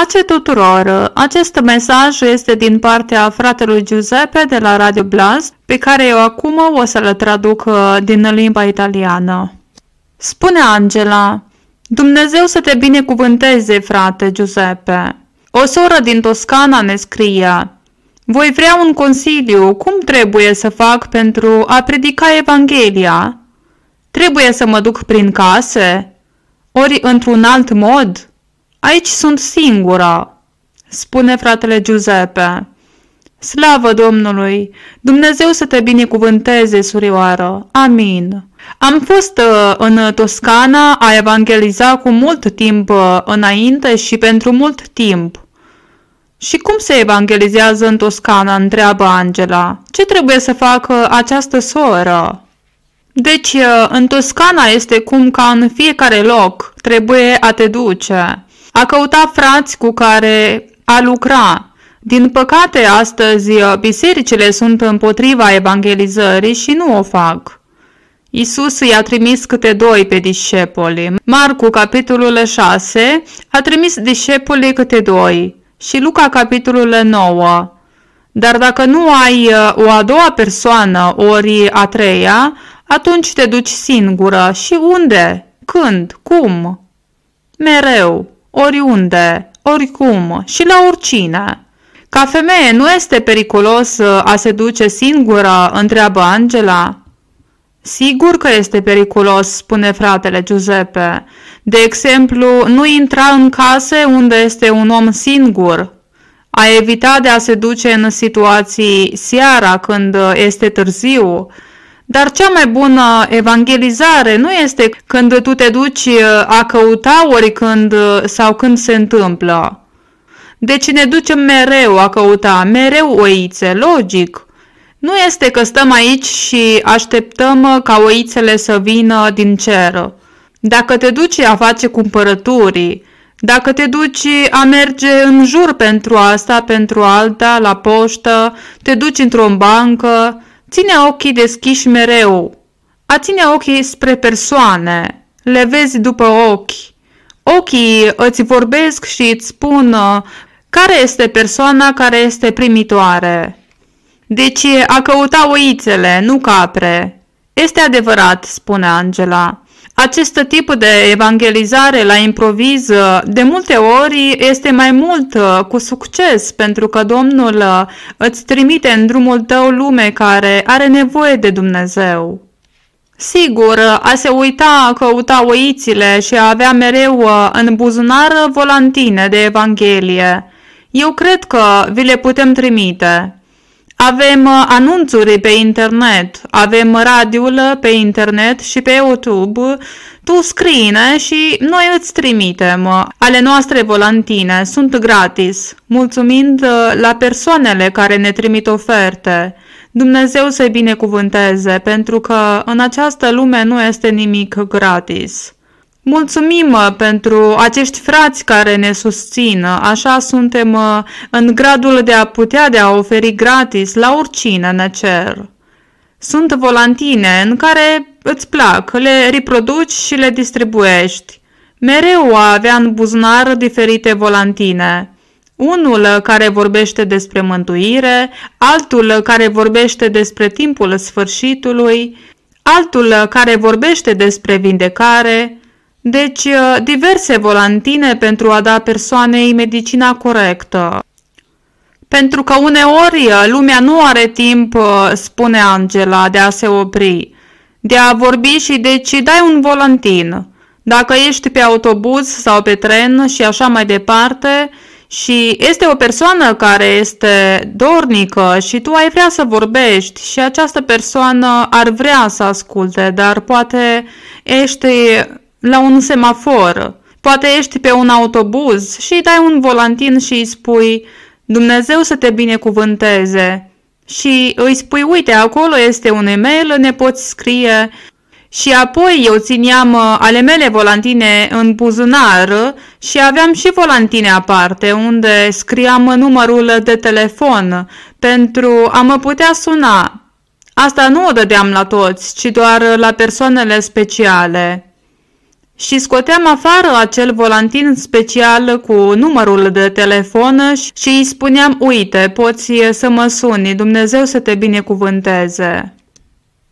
Pace tuturor! Acest mesaj este din partea fratelui Giuseppe de la Radio Blast, pe care eu acum o să-l traduc uh, din limba italiană. Spune Angela, Dumnezeu să te binecuvânteze, frate Giuseppe. O soră din Toscana ne scrie, voi vrea un consiliu, cum trebuie să fac pentru a predica Evanghelia? Trebuie să mă duc prin case? Ori într-un alt mod? Aici sunt singura!" spune fratele Giuseppe. Slavă Domnului! Dumnezeu să te binecuvânteze, surioară! Amin! Am fost uh, în Toscana a evangeliza cu mult timp uh, înainte și pentru mult timp. Și cum se evangelizează în Toscana, întreabă Angela. Ce trebuie să facă această soră? Deci, uh, în Toscana este cum ca în fiecare loc, trebuie a te duce a căuta frați cu care a lucra. Din păcate, astăzi uh, bisericile sunt împotriva evangelizării și nu o fac. Isus i-a trimis câte doi pe discepoli. Marcu, capitolul 6, a trimis discepolii câte doi și Luca, capitolul 9. Dar dacă nu ai uh, o a doua persoană ori a treia, atunci te duci singură. Și unde? Când? Cum? Mereu oriunde, oricum și la oricine. Ca femeie nu este periculos uh, a se duce singură, întreabă Angela. Sigur că este periculos, spune fratele Giuseppe. De exemplu, nu intra în case unde este un om singur. A evita de a se duce în situații seara când uh, este târziu, dar cea mai bună evangelizare nu este când tu te duci uh, a căuta ori când uh, sau când se întâmplă. Deci ne ducem mereu a căuta, mereu oițe, logic. Nu este că stăm aici și așteptăm uh, ca oițele să vină din cer. Dacă te duci a face cumpărături, dacă te duci a merge în jur pentru asta, pentru alta, la poștă, te duci într-o bancă, Ține ochii deschiși mereu. A ține ochii spre persoane. Le vezi după ochi. Ochii îți vorbesc și îți spun uh, care este persoana care este primitoare. Deci a căuta oițele, nu capre. Este adevărat, spune Angela. Acest tip de evangelizare la improviz uh, de multe ori este mai mult uh, cu succes pentru că Domnul uh, îți trimite în drumul tău lume care are nevoie de Dumnezeu. Sigur, a se uita, a căuta oițile și a avea mereu în buzunar volantine de Evanghelie. Eu cred că vi le putem trimite. Avem uh, anunțuri pe internet, avem radiul uh, pe internet și pe YouTube. Tu scrii și noi îți trimitem. Uh, ale noastre volantine sunt gratis, mulțumind la persoanele care ne trimit oferte. Dumnezeu să-i binecuvânteze, pentru că în această lume nu este nimic gratis. Mulțumim uh, pentru acești frați care ne susțin. Uh, așa suntem uh, în gradul de a putea de a oferi gratis la oricine ne cer. Sunt volantine în care îți plac, le reproduci și le distribuiești. Mereu avea în buzunar diferite volantine. Unul care vorbește despre mântuire, altul care vorbește despre timpul sfârșitului, altul care vorbește despre vindecare, deci, uh, diverse volantine pentru a da persoanei medicina corectă. Pentru că uneori uh, lumea nu are timp, uh, spune Angela, de a se opri, de a vorbi și deci dai un volantin. Dacă ești pe autobuz sau pe tren și așa mai departe și este o persoană care este dornică și tu ai vrea să vorbești și această persoană ar vrea să asculte, dar poate ești la un semafor. Poate ești pe un autobuz și îi dai un volantin și îi spui Dumnezeu să te binecuvânteze. Și îi spui, uite, acolo este un e-mail, ne poți scrie. Și apoi eu țineam uh, ale mele volantine în buzunar și aveam și volantine aparte unde scriam numărul de telefon pentru a mă putea suna. Asta nu o dădeam la toți, ci doar la persoanele speciale și scoteam afară acel volantin special cu numărul de telefon și îi spuneam, uite, poți să mă suni, Dumnezeu să te binecuvânteze.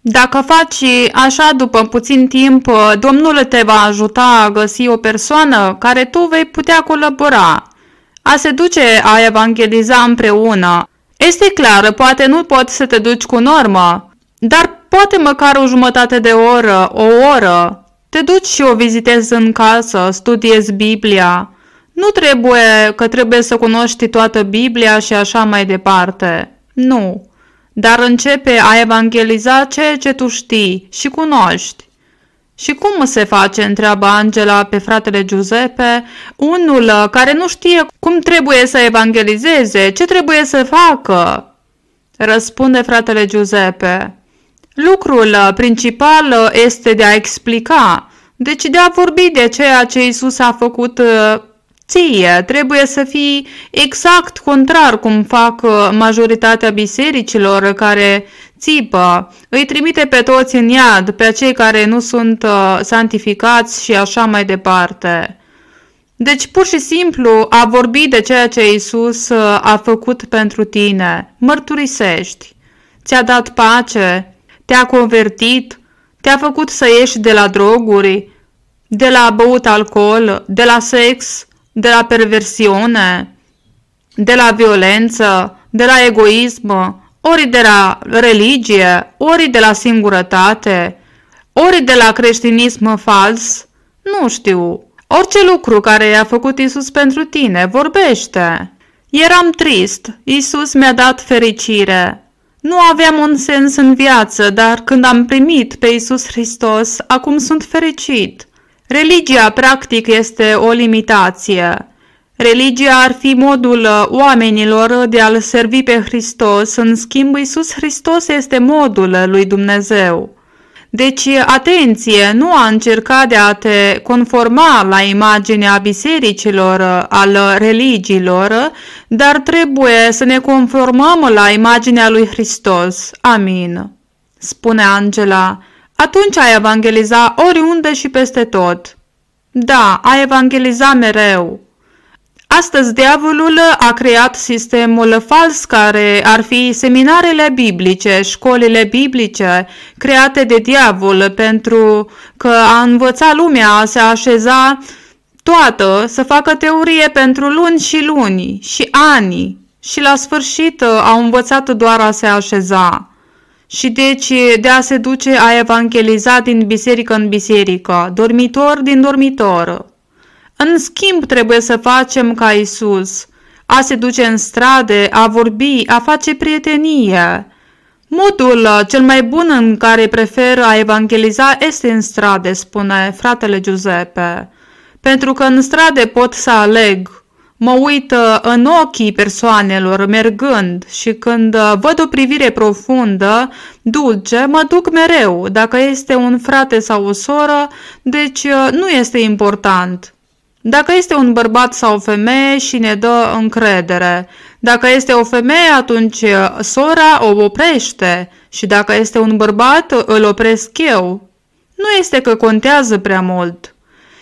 Dacă faci așa după puțin timp, Domnul te va ajuta a găsi o persoană care tu vei putea colabora. A se duce a evangeliza împreună. Este clar, poate nu poți să te duci cu normă, dar poate măcar o jumătate de oră, o oră, te duci și o vizitezi în casă, studiezi Biblia. Nu trebuie că trebuie să cunoști toată Biblia și așa mai departe. Nu. Dar începe a evangeliza ceea ce tu știi și cunoști. Și cum se face, întreabă Angela pe fratele Giuseppe, unul care nu știe cum trebuie să evangelizeze, ce trebuie să facă? Răspunde fratele Giuseppe. Lucrul uh, principal uh, este de a explica, deci de a vorbi de ceea ce Isus a făcut uh, ție. Trebuie să fii exact contrar cum fac majoritatea bisericilor care țipă, îi trimite pe toți în iad, pe cei care nu sunt santificați și așa mai departe. Deci pur și simplu a vorbi de ceea ce Isus a făcut pentru tine. Mărturisești. Ți-a dat pace, te-a convertit, te-a făcut să ieși de la droguri, de la băut alcool, de la sex, de la perversiune, de la violență, de la egoism, ori de la religie, ori de la singurătate, ori de la creștinism fals, nu știu. Orice lucru care i-a făcut Isus pentru tine, vorbește. Eram trist, Isus mi-a dat fericire. Nu aveam un sens în viață, dar când am primit pe Isus Hristos, acum sunt fericit. Religia, practic, este o limitație. Religia ar fi modul uh, oamenilor de a-L servi pe Hristos, în schimb Isus Hristos este modul uh, lui Dumnezeu. Deci, atenție, nu a încercat de a te conforma la imaginea bisericilor, uh, al religiilor, uh, dar trebuie să ne conformăm la imaginea lui Hristos. Amin. Spune Angela, atunci ai evangeliza oriunde și peste tot. Da, ai evangeliza mereu. Astăzi, diavolul a creat sistemul fals care ar fi seminarele biblice, școlile biblice create de diavol pentru că a învățat lumea a se așeza toată, să facă teorie pentru luni și luni și ani și la sfârșit uh, a învățat doar a se așeza și deci de a se duce a evangeliza din biserică în biserică, dormitor din dormitor, în schimb, trebuie să facem ca Isus, a se duce în strade, a vorbi, a face prietenie. Modul uh, cel mai bun în care prefer a evangeliza este în strade, spune fratele Giuseppe, pentru că în strade pot să aleg. Mă uit uh, în ochii persoanelor mergând și când uh, văd o privire profundă, dulce, mă duc mereu. Dacă este un frate sau o soră, deci nu este important. Dacă este un bărbat sau o femeie și ne dă încredere. Dacă este o femeie, atunci uh, sora o oprește și dacă este un bărbat, uh, îl opresc eu. Nu este că contează prea mult.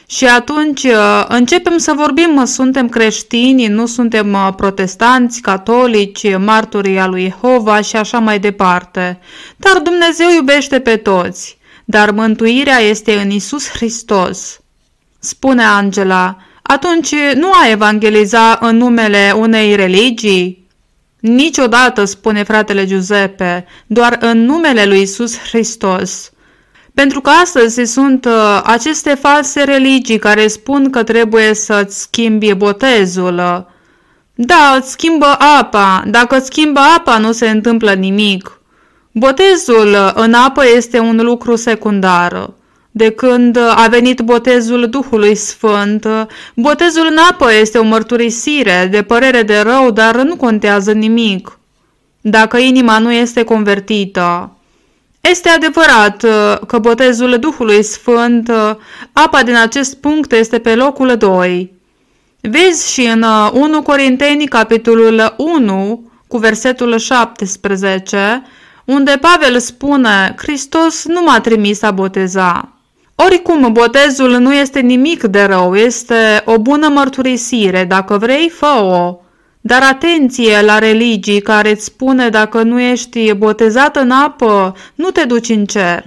Și atunci uh, începem să vorbim, suntem creștini, nu suntem protestanți, catolici, marturii al lui Jehova și așa mai departe. Dar Dumnezeu iubește pe toți, dar mântuirea este în Isus Hristos spune Angela, atunci nu a evangeliza în numele unei religii? Niciodată, spune fratele Giuseppe, doar în numele lui Isus Hristos. Pentru că astăzi sunt uh, aceste false religii care spun că trebuie să-ți schimbi botezul. Da, îți schimbă apa. Dacă îți schimbă apa, nu se întâmplă nimic. Botezul în apă este un lucru secundar de când uh, a venit botezul Duhului Sfânt. Uh, botezul în apă este o mărturisire de părere de rău, dar nu contează nimic. Dacă inima nu este convertită, este adevărat uh, că botezul Duhului Sfânt, apa din acest punct este pe locul 2. Vezi și în 1 Corinteni, capitolul 1, cu versetul 17, unde Pavel spune, Hristos nu m-a trimis a boteza. Oricum, botezul nu este nimic de rău, este o bună mărturisire. Dacă vrei, fă-o. Dar atenție la religii care îți spune dacă nu ești botezat în apă, nu te duci în cer.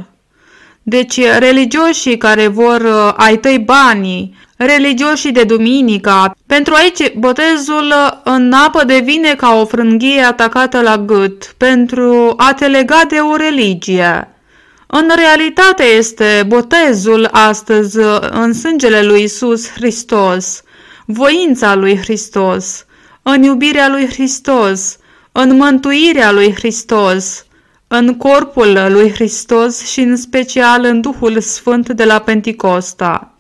Deci, religioșii care vor uh, ai tăi banii, religioșii de duminica, pentru aici botezul uh, în apă devine ca o frânghie atacată la gât pentru a te lega de o religie. În realitate este botezul astăzi uh, în sângele lui Isus Hristos, voința lui Hristos, în iubirea lui Hristos, în mântuirea lui Hristos, în corpul lui Hristos și în special în Duhul Sfânt de la Pentecosta.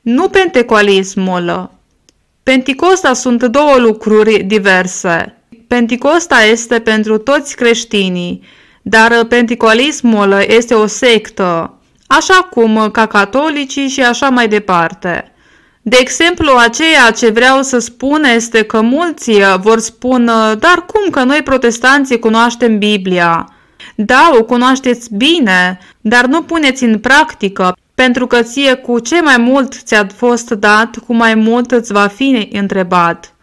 Nu Pentecualismul. Pentecosta sunt două lucruri diverse. Pentecosta este pentru toți creștinii, dar uh, penticolismul uh, este o sectă, așa cum uh, ca catolicii și așa mai departe. De exemplu, aceea ce vreau să spun este că mulți vor spune, dar cum că noi protestanții cunoaștem Biblia? Da, o cunoașteți bine, dar nu puneți în practică, pentru că ție cu ce mai mult ți-a fost dat, cu mai mult îți va fi întrebat.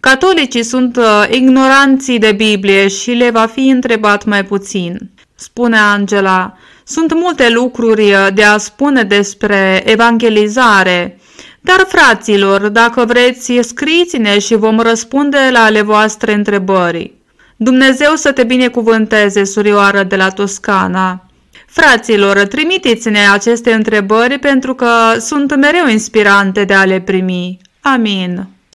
Catolicii sunt uh, ignoranții de Biblie și le va fi întrebat mai puțin. Spune Angela, sunt multe lucruri uh, de a spune despre evangelizare, dar, fraților, dacă vreți, scriți-ne și vom răspunde la ale voastre întrebări. Dumnezeu să te binecuvânteze, surioară de la Toscana. Fraților, trimiteți-ne aceste întrebări pentru că sunt mereu inspirante de a le primi. Amin.